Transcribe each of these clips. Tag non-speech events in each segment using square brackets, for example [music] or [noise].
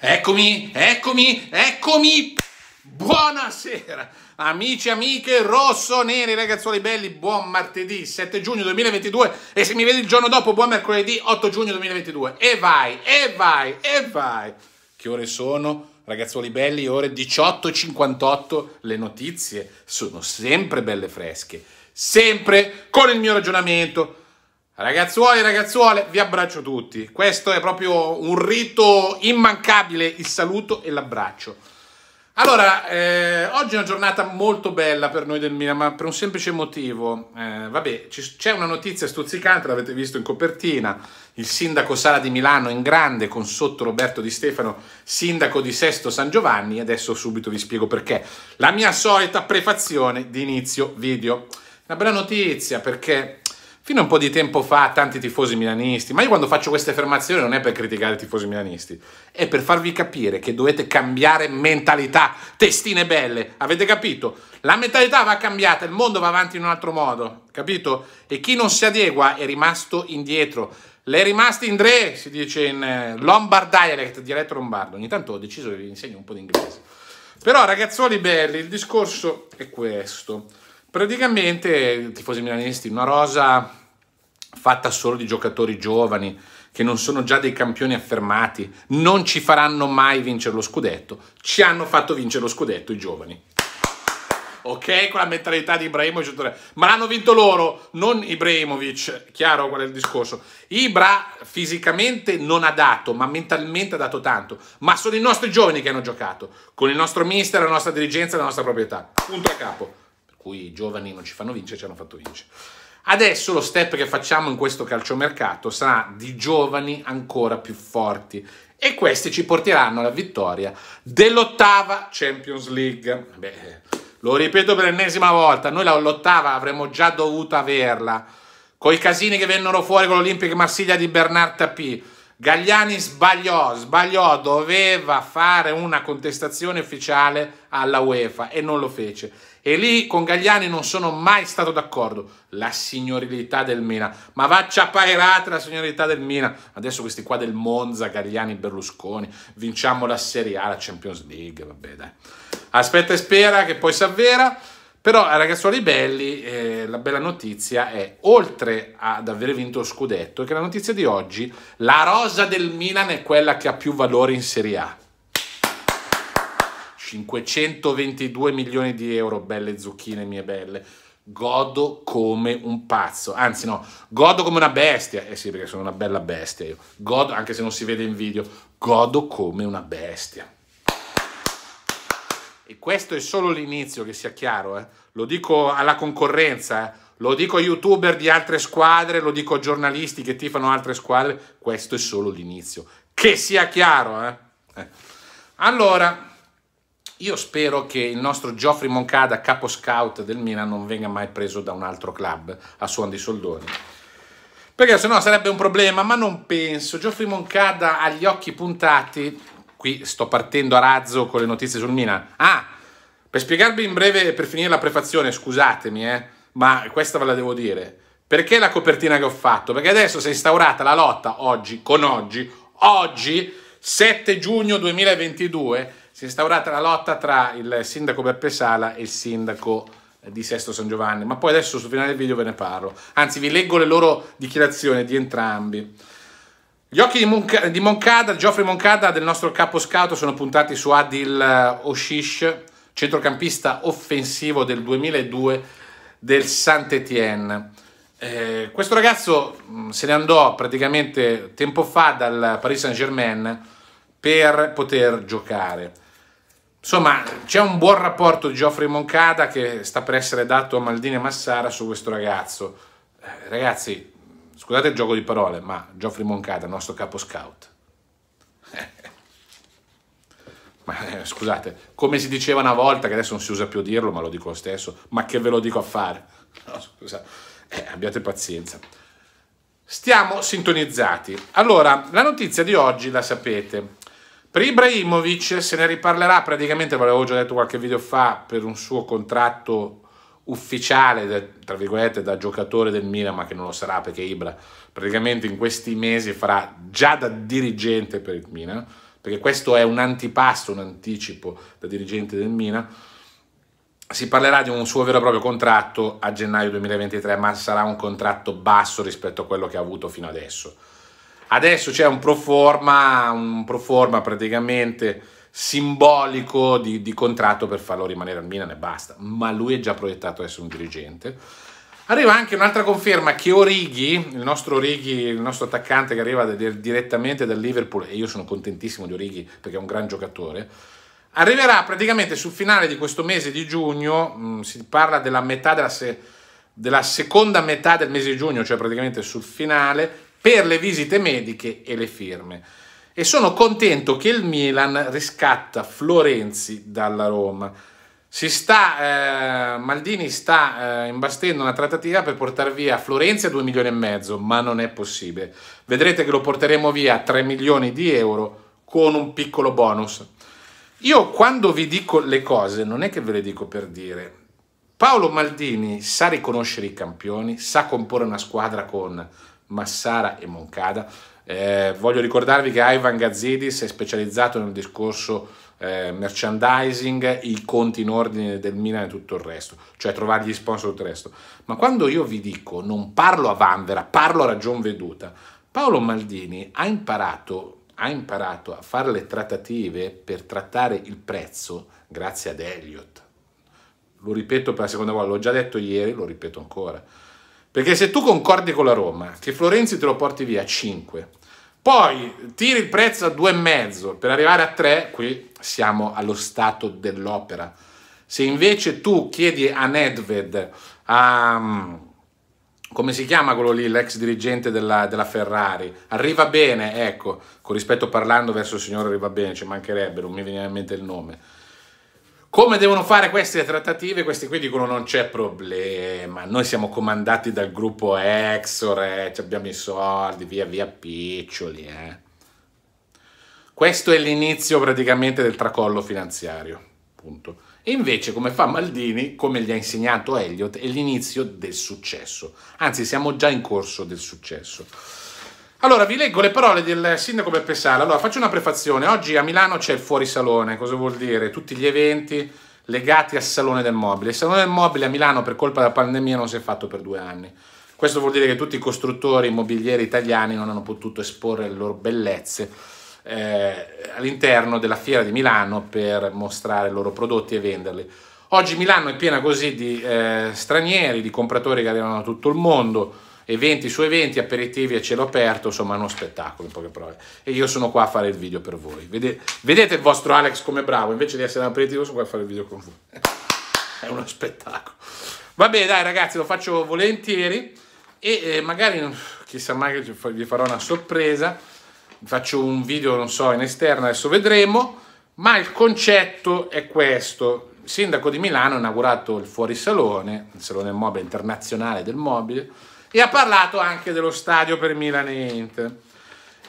Eccomi, eccomi, eccomi! Buonasera, amici, amiche, rosso, neri, ragazzuoli belli, buon martedì 7 giugno 2022 e se mi vedi il giorno dopo, buon mercoledì 8 giugno 2022. E vai, e vai, e vai! Che ore sono? Ragazzuoli belli, ore 18.58, le notizie sono sempre belle fresche, sempre con il mio ragionamento, Ragazzuoli e ragazzuole, vi abbraccio tutti. Questo è proprio un rito immancabile, il saluto e l'abbraccio. Allora, eh, oggi è una giornata molto bella per noi del Milan, ma per un semplice motivo. Eh, vabbè, c'è una notizia stuzzicante, l'avete visto in copertina. Il sindaco Sala di Milano in grande con sotto Roberto Di Stefano, sindaco di Sesto San Giovanni. Adesso subito vi spiego perché. La mia solita prefazione di inizio video. Una bella notizia perché Fino a un po' di tempo fa tanti tifosi milanisti, ma io quando faccio queste affermazioni non è per criticare i tifosi milanisti, è per farvi capire che dovete cambiare mentalità, testine belle, avete capito? La mentalità va cambiata, il mondo va avanti in un altro modo, capito? E chi non si adegua è rimasto indietro. Le rimaste in tre, si dice in eh, Lombard dialect, dialetto lombardo. Ogni tanto ho deciso che vi insegno un po' di inglese. Però ragazzuoli belli, il discorso è questo. Praticamente, tifosi milanisti, una rosa fatta solo di giocatori giovani che non sono già dei campioni affermati, non ci faranno mai vincere lo scudetto, ci hanno fatto vincere lo scudetto i giovani. Ok, con la mentalità di Ibrahimovic, ma l'hanno vinto loro, non Ibrahimovic, chiaro qual è il discorso. Ibra fisicamente non ha dato, ma mentalmente ha dato tanto, ma sono i nostri giovani che hanno giocato, con il nostro mister, la nostra dirigenza, la nostra proprietà. Punto a capo cui i giovani non ci fanno vincere, ci hanno fatto vincere. Adesso lo step che facciamo in questo calciomercato sarà di giovani ancora più forti e questi ci porteranno alla vittoria dell'ottava Champions League. Beh, lo ripeto per l'ennesima volta, noi l'ottava avremmo già dovuto averla, con i casini che vennero fuori con l'Olimpic Marsiglia di Bernard Tapie, Gagliani sbagliò, sbagliò, doveva fare una contestazione ufficiale alla UEFA e non lo fece. E lì con Gagliani non sono mai stato d'accordo. La signorilità del Mina, Ma faccia pairata la signorilità del Mina. Adesso questi qua del Monza, Gagliani, Berlusconi. Vinciamo la Serie A, la Champions League, vabbè dai. Aspetta e spera che poi si avvera. Però a ragazzuoli belli eh, la bella notizia è, oltre ad aver vinto lo scudetto, che la notizia di oggi, la rosa del Milan è quella che ha più valore in Serie A. 522 milioni di euro, belle zucchine mie belle. Godo come un pazzo, anzi no, godo come una bestia. Eh sì, perché sono una bella bestia io. Godo, anche se non si vede in video, godo come una bestia e questo è solo l'inizio, che sia chiaro, eh. lo dico alla concorrenza, eh. lo dico a youtuber di altre squadre, lo dico a giornalisti che tifano altre squadre, questo è solo l'inizio, che sia chiaro. Eh. eh. Allora, io spero che il nostro Geoffrey Moncada, capo scout del Milan, non venga mai preso da un altro club a suon di soldoni. Perché sennò sarebbe un problema, ma non penso. Geoffrey Moncada ha gli occhi puntati qui sto partendo a razzo con le notizie sul Milan. Ah, per spiegarvi in breve, per finire la prefazione, scusatemi, eh, ma questa ve la devo dire. Perché la copertina che ho fatto? Perché adesso si è instaurata la lotta oggi, con oggi, oggi, 7 giugno 2022, si è instaurata la lotta tra il sindaco Beppe Sala e il sindaco eh, di Sesto San Giovanni, ma poi adesso sul finale del video ve ne parlo. Anzi, vi leggo le loro dichiarazioni di entrambi. Gli occhi di, Monca di Moncada, Geoffrey Moncada del nostro capo scout sono puntati su Adil eh, Oshish, centrocampista offensivo del 2002 del Saint-Étienne. Eh, questo ragazzo mm, se ne andò praticamente tempo fa dal Paris Saint-Germain per poter giocare. Insomma, c'è un buon rapporto di Geoffrey Moncada che sta per essere dato a Maldini e Massara su questo ragazzo. Eh, ragazzi, Scusate il gioco di parole, ma Geoffrey Moncada, nostro capo scout. [laughs] ma, eh, scusate, come si diceva una volta, che adesso non si usa più a dirlo, ma lo dico lo stesso, ma che ve lo dico a fare? [laughs] No, scusa, eh, abbiate pazienza. Stiamo sintonizzati. Allora, la notizia di oggi la sapete. Per Ibrahimovic se ne riparlerà praticamente, ve l'avevo già detto qualche video fa, per un suo contratto ufficiale, tra virgolette, da giocatore del Milan, ma che non lo sarà perché Ibra praticamente in questi mesi farà già da dirigente per il Milan, perché questo è un antipasto, un anticipo da dirigente del Milan. Si parlerà di un suo vero e proprio contratto a gennaio 2023, ma sarà un contratto basso rispetto a quello che ha avuto fino adesso. Adesso c'è un pro forma, un pro forma praticamente simbolico di, di, contratto per farlo rimanere al Milan e basta, ma lui è già proiettato a essere un dirigente. Arriva anche un'altra conferma che Orighi, il nostro Orighi, il nostro attaccante che arriva direttamente dal Liverpool, e io sono contentissimo di Orighi perché è un gran giocatore, arriverà praticamente sul finale di questo mese di giugno, mh, mm, si parla della metà della, se, della seconda metà del mese di giugno, cioè praticamente sul finale, per le visite mediche e le firme e sono contento che il Milan riscatta Florenzi dalla Roma. Sta, eh, Maldini sta eh, imbastendo una trattativa per portare via Florenzi a 2 milioni e mezzo, ma non è possibile. Vedrete che lo porteremo via a 3 milioni di euro con un piccolo bonus. Io quando vi dico le cose non è che ve le dico per dire. Paolo Maldini sa riconoscere i campioni, sa comporre una squadra con Massara e Moncada, eh, voglio ricordarvi che Ivan Gazzidis è specializzato nel discorso eh, merchandising, i conti in ordine del Milan e tutto il resto, cioè trovare gli sponsor e tutto il resto. Ma quando io vi dico non parlo a vanvera, parlo a ragion veduta, Paolo Maldini ha imparato, ha imparato a fare le trattative per trattare il prezzo grazie ad Elliot. Lo ripeto per la seconda volta, l'ho già detto ieri, lo ripeto ancora. Perché se tu concordi con la Roma, che Florenzi te lo porti via a 5, poi tiri il prezzo a due e mezzo per arrivare a tre, qui siamo allo stato dell'opera. Se invece tu chiedi a Nedved, a, mm, come si chiama quello lì, l'ex dirigente della, della, Ferrari, arriva bene, ecco, con rispetto parlando verso il signore arriva bene, ci mancherebbe, non mi veniva in mente il nome come devono fare queste trattative? Questi qui dicono non c'è problema, noi siamo comandati dal gruppo Exor, eh, abbiamo i soldi, via via piccioli. Eh. Questo è l'inizio praticamente del tracollo finanziario, punto. invece, come fa Maldini, come gli ha insegnato Elliot, è l'inizio del successo. Anzi, siamo già in corso del successo. Allora, vi leggo le parole del sindaco Beppe Sala. Allora, faccio una prefazione. Oggi a Milano c'è il fuorisalone. Cosa vuol dire? Tutti gli eventi legati al Salone del Mobile. Il Salone del Mobile a Milano, per colpa della pandemia, non si è fatto per due anni. Questo vuol dire che tutti i costruttori immobiliari italiani non hanno potuto esporre le loro bellezze eh, all'interno della fiera di Milano per mostrare i loro prodotti e venderli. Oggi Milano è piena così di eh, stranieri, di compratori che arrivano da tutto il mondo, eventi su eventi, aperitivi a cielo aperto, insomma è uno spettacolo in poche parole. E io sono qua a fare il video per voi. Vedete, vedete il vostro Alex come bravo, invece di essere un aperitivo sono qua a fare il video con voi. [laughs] è uno spettacolo. Va bene dai ragazzi, lo faccio volentieri e eh, magari, chissà mai che vi farò una sorpresa, faccio un video, non so, in esterna, adesso vedremo, ma il concetto è questo. Il sindaco di Milano ha inaugurato il fuorisalone, il salone mobile internazionale del mobile, e ha parlato anche dello stadio per Milan e Inter.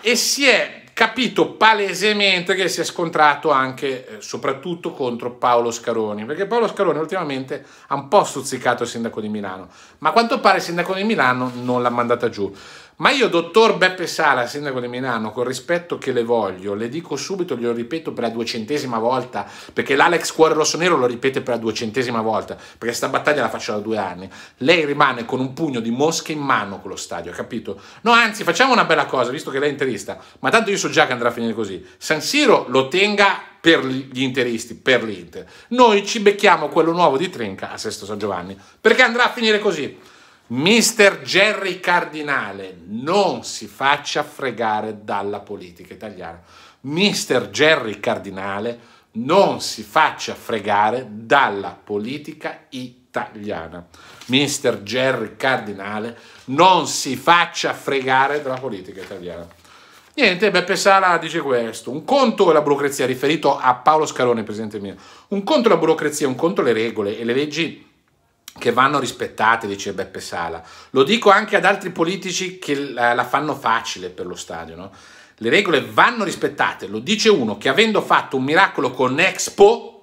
E si è capito palesemente che si è scontrato anche, eh, soprattutto contro Paolo Scaroni, perché Paolo Scaroni ultimamente ha un po' stuzzicato il sindaco di Milano, ma a quanto pare il sindaco di Milano non l'ha mandata giù. Ma io, dottor Beppe Sala, sindaco di Milano, con rispetto che le voglio, le dico subito, glielo ripeto per la duecentesima volta, perché l'Alex Cuore Rosso Nero lo ripete per la duecentesima volta, perché sta battaglia la faccio da due anni. Lei rimane con un pugno di mosche in mano con lo stadio, capito? No, anzi, facciamo una bella cosa, visto che lei è interista, ma tanto io so già che andrà a finire così. San Siro lo tenga per gli interisti, per l'Inter. Noi ci becchiamo quello nuovo di Trinca a Sesto San Giovanni, perché andrà a finire così. Mister Jerry Cardinale, non si faccia fregare dalla politica italiana. Mister Jerry Cardinale, non si faccia fregare dalla politica italiana. Mister Jerry Cardinale, non si faccia fregare dalla politica italiana. Niente, Beppe Sala dice questo. Un conto è la burocrazia, riferito a Paolo Scalone, presidente mio. Un conto è la burocrazia, un conto le regole e le leggi che vanno rispettate, dice Beppe Sala. Lo dico anche ad altri politici che la fanno facile per lo stadio. No? Le regole vanno rispettate, lo dice uno che avendo fatto un miracolo con Expo,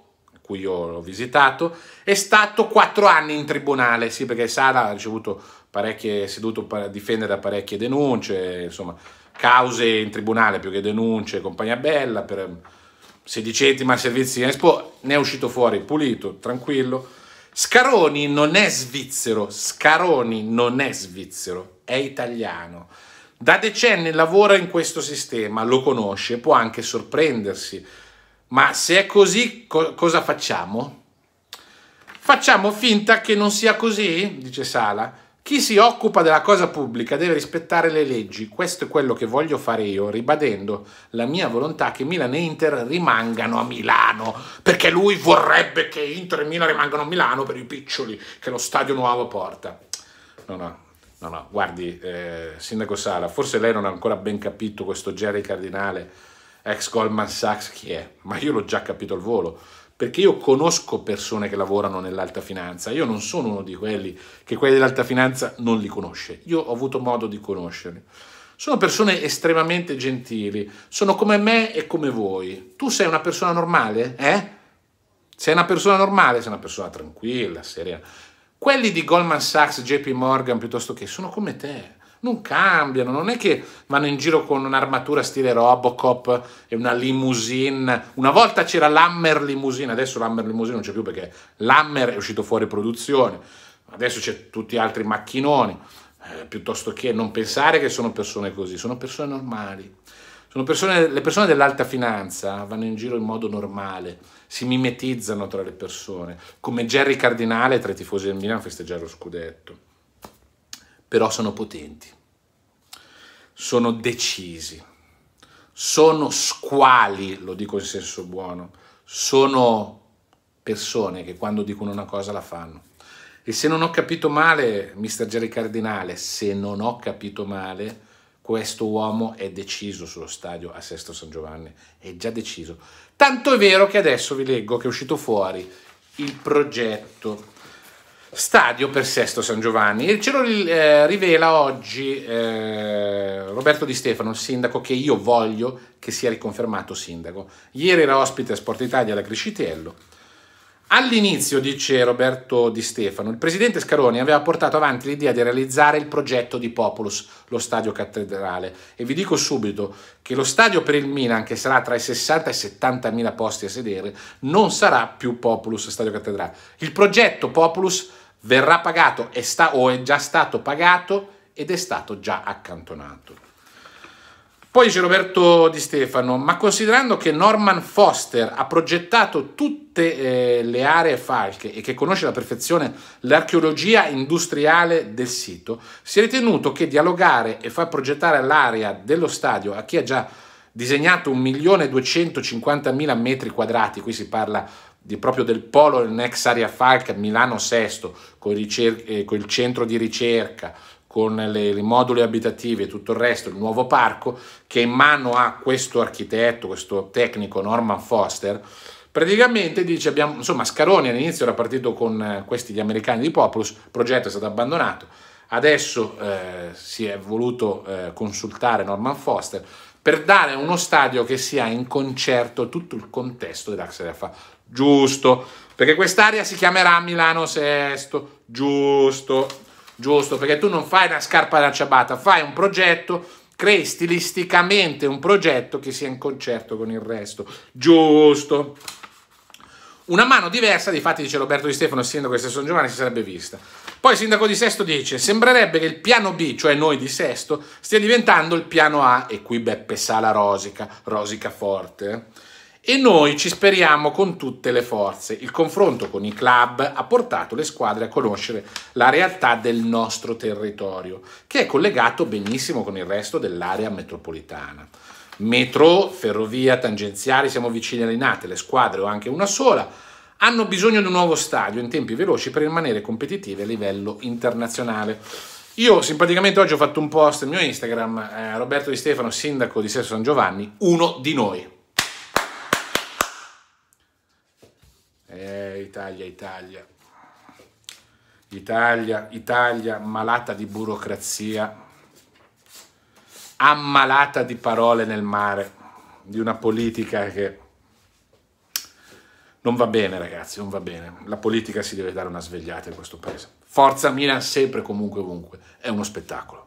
cui io l'ho visitato, è stato quattro anni in tribunale, sì perché Sala ha ricevuto parecchie, si è dovuto difendere da parecchie denunce, insomma, cause in tribunale più che denunce, compagnia bella, per eh, sedicesima servizi in Expo, ne è uscito fuori pulito, tranquillo, Scaroni non è svizzero, Scaroni non è svizzero, è italiano. Da decenni lavora in questo sistema, lo conosce, può anche sorprendersi. Ma se è così, co cosa facciamo? Facciamo finta che non sia così, dice Sala. Chi si occupa della cosa pubblica deve rispettare le leggi, questo è quello che voglio fare io, ribadendo la mia volontà che Milan e Inter rimangano a Milano, perché lui vorrebbe che Inter e Milan rimangano a Milano per i piccioli che lo stadio nuovo porta. No, no, no, no. guardi, eh, Sindaco Sala, forse lei non ha ancora ben capito questo Jerry Cardinale, ex Goldman Sachs, chi è, ma io l'ho già capito al volo perché io conosco persone che lavorano nell'alta finanza, io non sono uno di quelli che quelli dell'alta finanza non li conosce, io ho avuto modo di conoscerli. Sono persone estremamente gentili, sono come me e come voi. Tu sei una persona normale? Eh? Sei una persona normale, sei una persona tranquilla, serena. Quelli di Goldman Sachs, JP Morgan piuttosto che sono come te, non cambiano, non è che vanno in giro con un'armatura stile Robocop e una limousine. Una volta c'era l'Hammer limousine, adesso l'Hammer limousine non c'è più perché l'Hammer è uscito fuori produzione, adesso c'è tutti gli altri macchinoni, eh, piuttosto che non pensare che sono persone così, sono persone normali. Sono persone, le persone dell'alta finanza vanno in giro in modo normale, si mimetizzano tra le persone, come Jerry Cardinale tra i tifosi del Milan a festeggiare lo scudetto però sono potenti, sono decisi, sono squali, lo dico in senso buono, sono persone che quando dicono una cosa la fanno. E se non ho capito male, mister Jerry Cardinale, se non ho capito male, questo uomo è deciso sullo stadio a Sesto San Giovanni, è già deciso. Tanto è vero che adesso vi leggo che è uscito fuori il progetto stadio per Sesto San Giovanni e ce lo rivela oggi eh, Roberto Di Stefano, il sindaco che io voglio che sia riconfermato sindaco. Ieri era ospite a Sport Italia da Crescitiello. All'inizio, dice Roberto Di Stefano, il presidente Scaroni aveva portato avanti l'idea di realizzare il progetto di Popolus, lo stadio cattedrale. E vi dico subito che lo stadio per il Milan, che sarà tra i 60 e i 70 mila posti a sedere, non sarà più Popolus stadio cattedrale. Il progetto Popolus verrà pagato è sta, o è già stato pagato ed è stato già accantonato. Poi dice Roberto Di Stefano, ma considerando che Norman Foster ha progettato tutte eh, le aree falche e che conosce alla perfezione l'archeologia industriale del sito, si è ritenuto che dialogare e far progettare l'area dello stadio a chi ha già disegnato 1.250.000 metri quadrati, qui si parla di, proprio del polo del Next Area Falca, Milano Sesto, con, eh, il centro di ricerca, con le, i moduli abitativi e tutto il resto, il nuovo parco, che in mano a questo architetto, questo tecnico Norman Foster, praticamente dice, abbiamo, insomma Scaroni all'inizio era partito con eh, questi gli americani di Populus, il progetto è stato abbandonato, adesso eh, si è voluto eh, consultare Norman Foster, per dare uno stadio che sia in concerto tutto il contesto dell'Axel Giusto, perché quest'area si chiamerà Milano Sesto, giusto, giusto, perché tu non fai una scarpa da ciabatta, fai un progetto, crei stilisticamente un progetto che sia in concerto con il resto, giusto. Una mano diversa, di fatti dice Roberto Di Stefano, sindaco di San Giovanni, si sarebbe vista. Poi il sindaco di Sesto dice, sembrerebbe che il piano B, cioè noi di Sesto, stia diventando il piano A, e qui Beppe Sala rosica, rosica forte. Eh. E noi ci speriamo con tutte le forze. Il confronto con i club ha portato le squadre a conoscere la realtà del nostro territorio, che è collegato benissimo con il resto dell'area metropolitana. Metro, ferrovia, tangenziali, siamo vicini alle nate, le squadre o anche una sola, hanno bisogno di un nuovo stadio in tempi veloci per rimanere competitive a livello internazionale. Io simpaticamente oggi ho fatto un post nel mio Instagram, eh, Roberto Di Stefano, sindaco di Sesto San Giovanni, uno di noi. Eh, Italia, Italia. Italia, Italia, malata di burocrazia, ammalata di parole nel mare, di una politica che non va bene ragazzi, non va bene. La politica si deve dare una svegliata in questo paese. Forza Milan sempre, comunque, ovunque. È uno spettacolo.